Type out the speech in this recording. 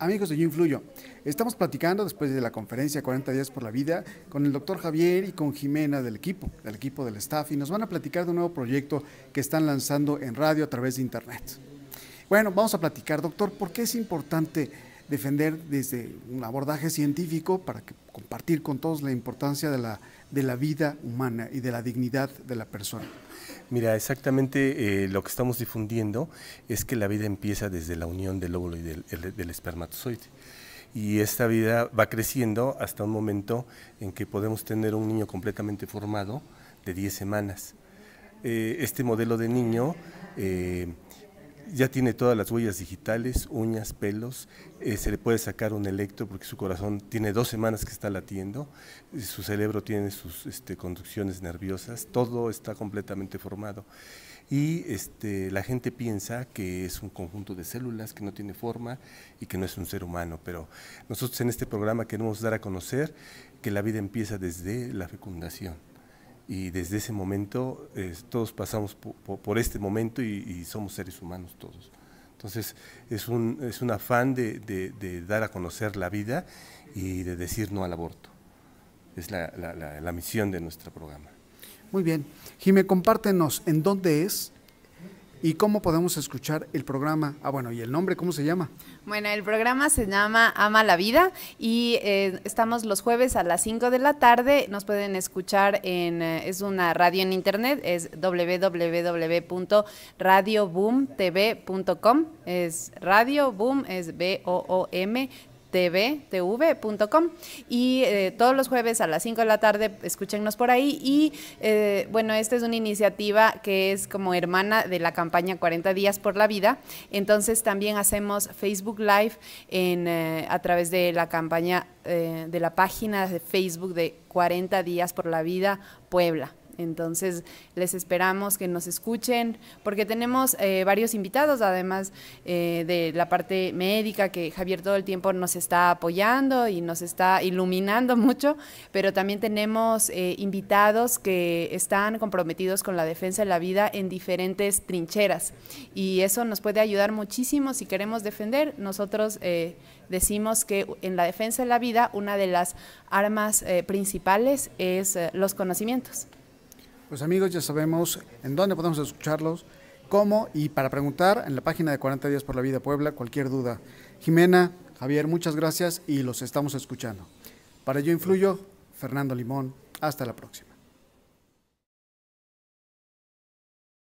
Amigos de Yo Influyo, estamos platicando después de la conferencia 40 días por la vida con el doctor Javier y con Jimena del equipo, del equipo del staff, y nos van a platicar de un nuevo proyecto que están lanzando en radio a través de internet. Bueno, vamos a platicar, doctor, ¿por qué es importante defender desde un abordaje científico para que, compartir con todos la importancia de la, de la vida humana y de la dignidad de la persona. Mira, exactamente eh, lo que estamos difundiendo es que la vida empieza desde la unión del óvulo y del, espermatozoide y esta vida va creciendo hasta un momento en que podemos tener un niño completamente formado de 10 semanas. Eh, este modelo de niño eh, ya tiene todas las huellas digitales, uñas, pelos, eh, se le puede sacar un electro porque su corazón tiene dos semanas que está latiendo, su cerebro tiene sus este, conducciones nerviosas, todo está completamente formado. Y este, la gente piensa que es un conjunto de células que no tiene forma y que no es un ser humano, pero nosotros en este programa queremos dar a conocer que la vida empieza desde la fecundación y desde ese momento todos pasamos por este momento y, somos seres humanos todos. Entonces es un, es un afán de, dar a conocer la vida y de decir no al aborto. Es la, la, la, la misión de nuestro programa. Muy bien. Jimé, compártenos en dónde es ¿Y cómo podemos escuchar el programa? Ah, bueno, ¿y el nombre cómo se llama? Bueno, el programa se llama Ama la Vida y eh, estamos los jueves a las 5 de la tarde. Nos pueden escuchar en, eh, es una radio en internet, es www.radioboomtv.com. Es Radio Boom, es B-O-O-M tvtv.com y eh, todos los jueves a las 5 de la tarde escúchenos por ahí y eh, bueno, esta es una iniciativa que es como hermana de la campaña 40 días por la vida, entonces también hacemos Facebook Live en, eh, a través de la campaña de la página de Facebook de 40 días por la vida Puebla. Entonces, les esperamos que nos escuchen, porque tenemos eh, varios invitados, además eh, de la parte médica, que Javier todo el tiempo nos está apoyando y nos está iluminando mucho, pero también tenemos eh, invitados que están comprometidos con la defensa de la vida en diferentes trincheras. Y eso nos puede ayudar muchísimo si queremos defender. Nosotros decimos que en la defensa de la vida una de las armas principales es los conocimientos. Pues amigos, ya sabemos en dónde podemos escucharlos, cómo y para preguntar en la página de 40 días por la vida Puebla cualquier duda. Jimena, Javier, muchas gracias y los estamos escuchando. Para ello influyo, Fernando Limón. Hasta la próxima.